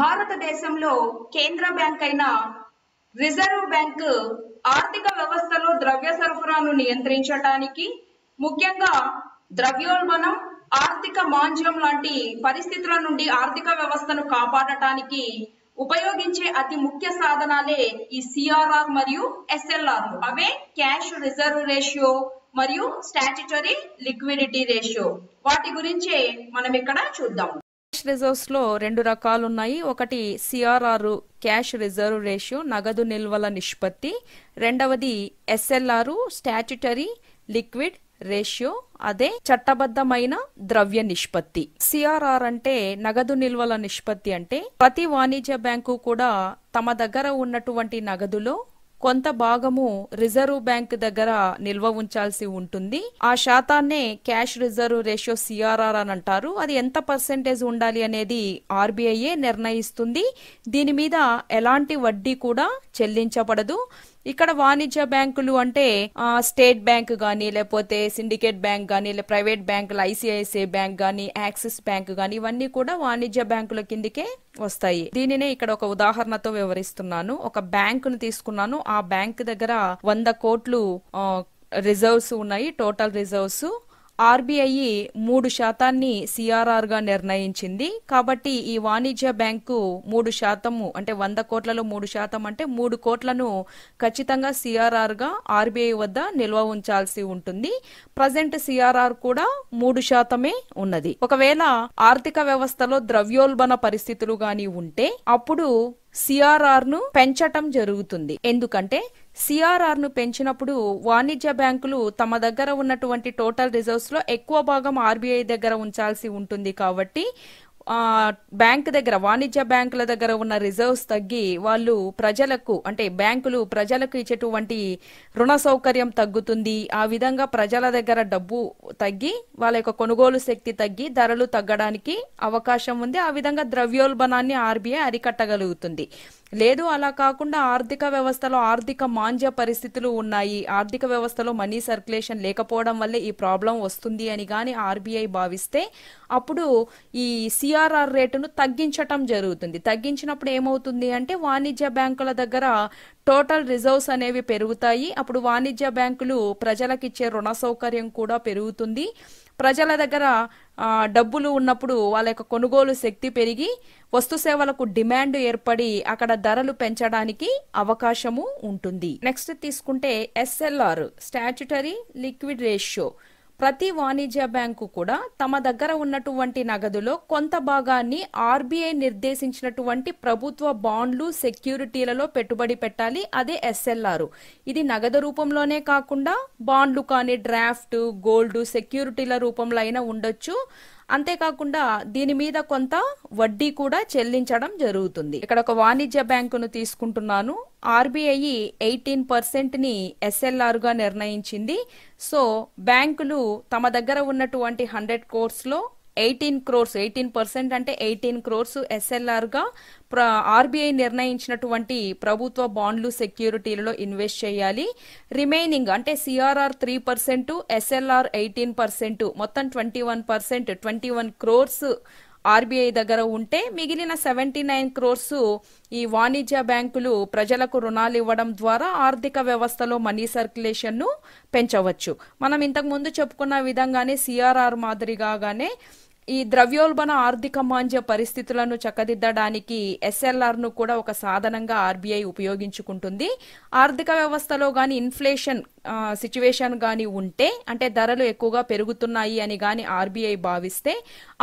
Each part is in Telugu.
భారతదేశంలో కేంద్ర బ్యాంక్ అయిన రిజర్వ్ బ్యాంక్ ఆర్థిక వ్యవస్థలో ద్రవ్య సరఫరాను నియంత్రించడానికి ముఖ్యంగా ద్రవ్యోల్బణం ఆర్థిక మాంద్యం లాంటి పరిస్థితుల నుండి ఆర్థిక వ్యవస్థను కాపాడటానికి ఉపయోగించే అతి ముఖ్య సాధనాలే ఈ సిఆర్ఆర్ మరియు ఎస్ఎల్ఆర్ అవే క్యాష్ రిజర్వ్ రేషియో మరియు స్టాచ్యుటరీ లిక్విడిటీ రేషియో వాటి గురించే మనం ఇక్కడ చూద్దాం క్యాష్ లో రెండు రకాలున్నాయి ఒకటి సిఆర్ఆర్ క్యాష్ రిజర్వ్ రేషియో నగదు నిల్వల నిష్పత్తి రెండవది ఎస్ఎల్ఆర్ స్టాచ్యుటరీ లిక్విడ్ రేషియో అదే చట్టబద్ధమైన ద్రవ్య నిష్పత్తి సిఆర్ఆర్ అంటే నగదు నిల్వల నిష్పత్తి అంటే ప్రతి వాణిజ్య బ్యాంకు కూడా తమ దగ్గర ఉన్నటువంటి నగదులో కొంత భాగము రిజర్వ్ బ్యాంక్ దగ్గర నిల్వ ఉంచాల్సి ఉంటుంది ఆ శాతాన్నే క్యాష్ రిజర్వ్ రేషియో సిఆర్ఆర్ అని అంటారు అది ఎంత పర్సెంటేజ్ ఉండాలి అనేది ఆర్బీఐ నిర్ణయిస్తుంది దీని మీద ఎలాంటి వడ్డీ కూడా చెల్లించబడదు ఇక్కడ వాణిజ్య బ్యాంకులు అంటే స్టేట్ బ్యాంక్ కానీ లేకపోతే సిండికేట్ బ్యాంక్ గానీ లేదా ప్రైవేట్ బ్యాంకులు ఐసిఐసిఐ బ్యాంక్ కానీ యాక్సిస్ బ్యాంక్ కానీ ఇవన్నీ కూడా వాణిజ్య బ్యాంకుల కిందకే వస్తాయి దీనినే ఇక్కడ ఒక ఉదాహరణతో వివరిస్తున్నాను ఒక బ్యాంకును తీసుకున్నాను ఆ బ్యాంక్ దగ్గర వంద కోట్లు రిజర్వ్స్ ఉన్నాయి టోటల్ రిజర్వ్స్ ఆర్బీఐ మూడు శాతాన్ని సిఆర్ఆర్గా నిర్ణయించింది కాబట్టి ఈ వాణిజ్య బ్యాంకు మూడు శాతము అంటే వంద కోట్లలో మూడు శాతం అంటే మూడు కోట్లను ఖచ్చితంగా సిఆర్ఆర్గా ఆర్బీఐ వద్ద నిల్వ ఉంచాల్సి ఉంటుంది ప్రజెంట్ సిఆర్ఆర్ కూడా మూడు శాతమే ఉన్నది ఒకవేళ ఆర్థిక వ్యవస్థలో ద్రవ్యోల్బణ పరిస్థితులు గాని ఉంటే అప్పుడు సిఆర్ఆర్ ను పెంచటం జరుగుతుంది ఎందుకంటే సిఆర్ఆర్ను పెంచినప్పుడు వాణిజ్య బ్యాంకులు తమ దగ్గర ఉన్నటువంటి టోటల్ రిజర్వ్స్లో ఎక్కువ భాగం ఆర్బీఐ దగ్గర ఉంచాల్సి ఉంటుంది కాబట్టి బ్యాంక్ దగ్గర వాణిజ్య బ్యాంకుల దగ్గర ఉన్న రిజర్వ్స్ తగ్గి వాళ్ళు ప్రజలకు అంటే బ్యాంకులు ప్రజలకు ఇచ్చేటువంటి రుణ సౌకర్యం తగ్గుతుంది ఆ విధంగా ప్రజల దగ్గర డబ్బు తగ్గి వాళ్ళ యొక్క కొనుగోలు శక్తి తగ్గి ధరలు తగ్గడానికి అవకాశం ఉంది ఆ విధంగా ద్రవ్యోల్బణాన్ని ఆర్బీఐ అరికట్టగలుగుతుంది లేదు అలా కాకుండా ఆర్థిక వ్యవస్థలో ఆర్థిక మాంజ పరిస్థితులు ఉన్నాయి ఆర్థిక వ్యవస్థలో మనీ సర్క్యులేషన్ లేకపోవడం వల్లే ఈ ప్రాబ్లం వస్తుంది అని కానీ ఆర్బీఐ భావిస్తే అప్పుడు ఈ సిఆర్ సిఆర్ఆర్ రేటును తగ్గించటం జరుగుతుంది తగ్గించినప్పుడు ఏమవుతుంది అంటే వాణిజ్య బ్యాంకుల దగ్గర టోటల్ రిజర్వ్స్ అనేవి పెరుగుతాయి అప్పుడు వాణిజ్య బ్యాంకులు ప్రజలకిచ్చే రుణ సౌకర్యం కూడా పెరుగుతుంది ప్రజల దగ్గర డబ్బులు ఉన్నప్పుడు వాళ్ళ యొక్క కొనుగోలు శక్తి పెరిగి వస్తు సేవలకు డిమాండ్ ఏర్పడి అక్కడ ధరలు పెంచడానికి అవకాశము ఉంటుంది నెక్స్ట్ తీసుకుంటే ఎస్ఎల్ఆర్ స్టాచ్యుటరీ లిక్విడ్ రేషియో ప్రతి వాణిజ్య బ్యాంకు కూడా తమ దగ్గర ఉన్నటువంటి నగదులో కొంత భాగాన్ని ఆర్బీఐ నిర్దేశించినటువంటి ప్రభుత్వ బాండ్లు సెక్యూరిటీలలో పెట్టుబడి పెట్టాలి అదే ఎస్ఎల్ఆర్ ఇది నగదు రూపంలోనే కాకుండా బాండ్లు కానీ డ్రాఫ్ట్ గోల్డ్ సెక్యూరిటీల రూపంలో అయినా ఉండొచ్చు అంతేకాకుండా దీని మీద కొంత వడ్డీ కూడా చెల్లించడం జరుగుతుంది ఇక్కడ ఒక వాణిజ్య బ్యాంకును తీసుకుంటున్నాను ఆర్బీఐ ఎయిటీన్ పర్సెంట్ని ఎస్ఎల్ఆర్గా నిర్ణయించింది సో బ్యాంకులు తమ దగ్గర ఉన్నటువంటి హండ్రెడ్ కోర్స్లో ఎయిటీన్ క్రోర్స్ ఎయిటీన్ పర్సెంట్ అంటే ఎయిటీన్ క్రోర్స్ ఎస్ఎల్ఆర్గా ఆర్బీఐ నిర్ణయించినటువంటి ప్రభుత్వ బాండ్లు సెక్యూరిటీలలో ఇన్వెస్ట్ చేయాలి రిమైనింగ్ అంటే CRR three percent SLR eighteen percent మొత్తం twenty one percent twenty one crores RBI దగ్గర ఉంటే మిగిలిన సెవెంటీ నైన్ క్రోర్స్ ఈ వాణిజ్య బ్యాంకులు ప్రజలకు రుణాలు ఇవ్వడం ద్వారా ఆర్థిక వ్యవస్థలో మనీ ను పెంచవచ్చు మనం ఇంతకుముందు చెప్పుకున్న విధంగానే సిఆర్ఆర్ మాదిరిగానే ఈ ద్రవ్యోల్బణ ఆర్థిక మాంద్య పరిస్థితులను చక్కదిద్దడానికి ఎస్ఎల్ఆర్ ను కూడా ఒక సాధనంగా ఆర్బీఐ ఉపయోగించుకుంటుంది ఆర్థిక వ్యవస్థలో గాని ఇన్ఫ్లేషన్ సిచ్యువేషన్ కానీ ఉంటే అంటే ధరలు ఎక్కువగా పెరుగుతున్నాయి అని కానీ ఆర్బీఐ భావిస్తే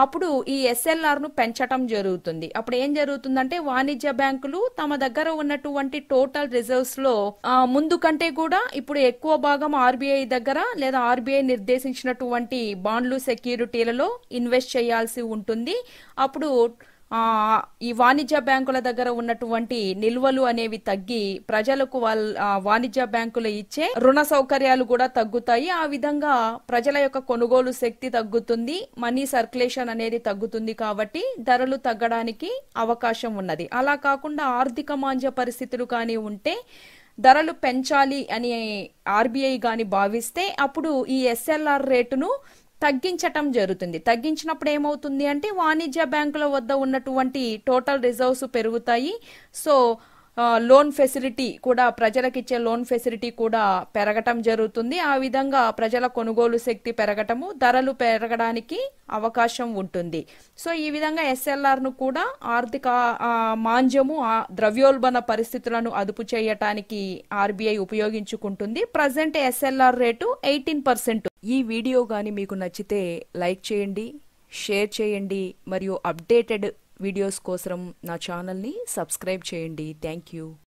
అప్పుడు ఈ ఎస్ఎల్ఆర్ను పెంచటం జరుగుతుంది అప్పుడు ఏం జరుగుతుందంటే వాణిజ్య బ్యాంకులు తమ దగ్గర ఉన్నటువంటి టోటల్ రిజర్వ్స్లో ముందు కంటే కూడా ఇప్పుడు ఎక్కువ భాగం ఆర్బీఐ దగ్గర లేదా ఆర్బీఐ నిర్దేశించినటువంటి బాండ్లు సెక్యూరిటీలలో ఇన్వెస్ట్ చేయాల్సి ఉంటుంది అప్పుడు ఈ వాణిజ్య బ్యాంకుల దగ్గర ఉన్నటువంటి నిల్వలు అనేవి తగ్గి ప్రజలకు వాళ్ళ వాణిజ్య బ్యాంకులు ఇచ్చే రుణ సౌకర్యాలు కూడా తగ్గుతాయి ఆ విధంగా ప్రజల యొక్క కొనుగోలు శక్తి తగ్గుతుంది మనీ సర్క్యులేషన్ అనేది తగ్గుతుంది కాబట్టి ధరలు తగ్గడానికి అవకాశం ఉన్నది అలా కాకుండా ఆర్థిక మాంద్య పరిస్థితులు కానీ ఉంటే ధరలు పెంచాలి అని ఆర్బీఐ గాని భావిస్తే అప్పుడు ఈ ఎస్ఎల్ఆర్ రేటును తగ్గించటం జరుగుతుంది తగ్గించినప్పుడు ఏమవుతుంది అంటే వాణిజ్య బ్యాంకుల వద్ద ఉన్నటువంటి టోటల్ రిజర్వ్స్ పెరుగుతాయి సో లోన్ ఫెసిలిటీ కూడా ప్రజలకు ఇచ్చే లోన్ ఫెసిలిటీ కూడా పెరగటం జరుగుతుంది ఆ విధంగా ప్రజల కొనుగోలు శక్తి పెరగటము ధరలు పెరగడానికి అవకాశం ఉంటుంది సో ఈ విధంగా ఎస్ఎల్ఆర్ను కూడా ఆర్థిక మాంద్యము ద్రవ్యోల్బణ పరిస్థితులను అదుపు చేయటానికి ఆర్బీఐ ఉపయోగించుకుంటుంది present SLR rate eighteen percent ఈ వీడియో కానీ మీకు నచ్చితే లైక్ చేయండి షేర్ చేయండి మరియు అప్డేటెడ్ వీడియోస్ కోసం నా ఛానల్ని సబ్స్క్రైబ్ చేయండి థ్యాంక్ యూ